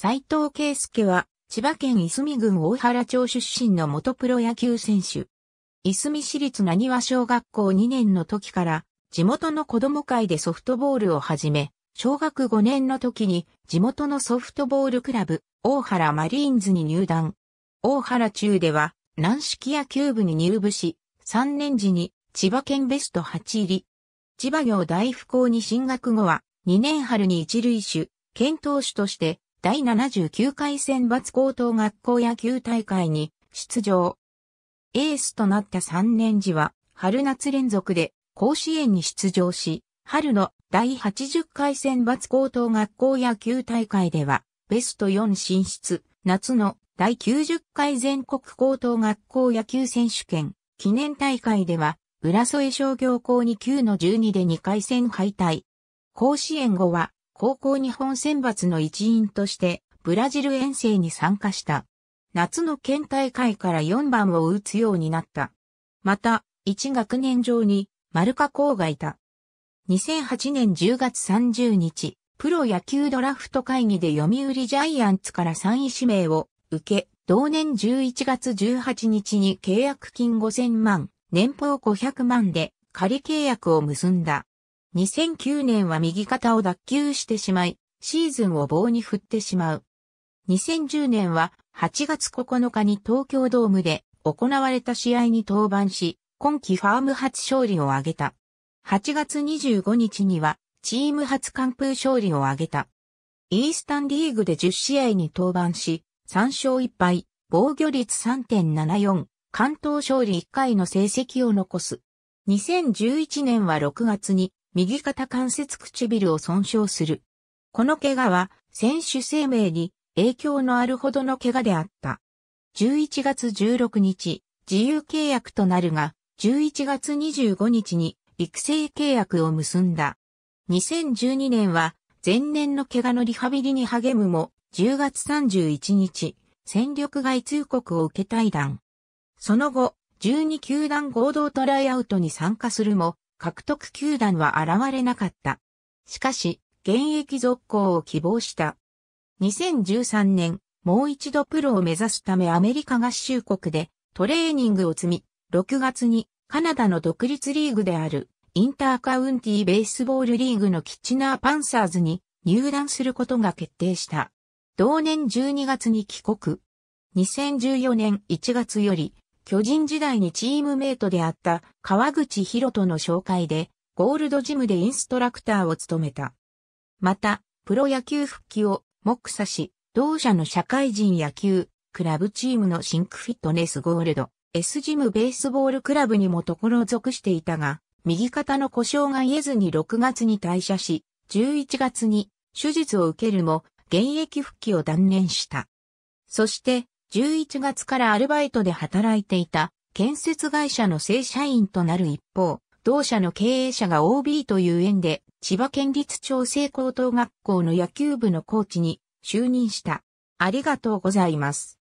斎藤圭介は、千葉県いすみ郡大原町出身の元プロ野球選手。いすみ市立なにわ小学校2年の時から、地元の子供会でソフトボールを始め、小学5年の時に地元のソフトボールクラブ、大原マリーンズに入団。大原中では、軟式野球部に入部し、3年時に千葉県ベスト8入り。千葉業大福校に進学後は、2年春に一塁手、県投手として第79回選抜高等学校野球大会に出場。エースとなった3年時は、春夏連続で甲子園に出場し、春の第80回選抜高等学校野球大会では、ベスト4進出、夏の第90回全国高等学校野球選手権、記念大会では、浦添商業校に9の12で2回戦敗退。甲子園後は、高校日本選抜の一員としてブラジル遠征に参加した。夏の県大会から4番を打つようになった。また、1学年上に丸加工がいた。2008年10月30日、プロ野球ドラフト会議で読売ジャイアンツから3位指名を受け、同年11月18日に契約金5000万、年俸500万で仮契約を結んだ。2009年は右肩を脱臼してしまい、シーズンを棒に振ってしまう。2010年は8月9日に東京ドームで行われた試合に登板し、今季ファーム初勝利を挙げた。8月25日にはチーム初完封勝利を挙げた。イースタンリーグで10試合に登板し、3勝1敗、防御率3.74、関東勝利1回の成績を残す。2011年は6月に右肩関節唇を損傷する。この怪我は選手生命に影響のあるほどの怪我であった。11月16日、自由契約となるが、11月25日に育成契約を結んだ。2012年は前年の怪我のリハビリに励むも、10月31日、戦力外通告を受け退団。その後、12球団合同トライアウトに参加するも、獲得球団は現れなかった。しかし、現役続行を希望した。2013年、もう一度プロを目指すためアメリカ合衆国でトレーニングを積み、6月にカナダの独立リーグであるインターカウンティーベースボールリーグのキッチナーパンサーズに入団することが決定した。同年12月に帰国。2014年1月より巨人時代にチームメイトであった川口博人の紹介で、ゴールドジムでインストラクターを務めた。また、プロ野球復帰を目指し、同社の社会人野球、クラブチームのシンクフィットネスゴールド、S ジムベースボールクラブにもところ属していたが、右肩の故障が言えずに6月に退社し、11月に手術を受けるも、現役復帰を断念した。そして、11月からアルバイトで働いていた建設会社の正社員となる一方、同社の経営者が OB という縁で、千葉県立長生高等学校の野球部のコーチに就任した。ありがとうございます。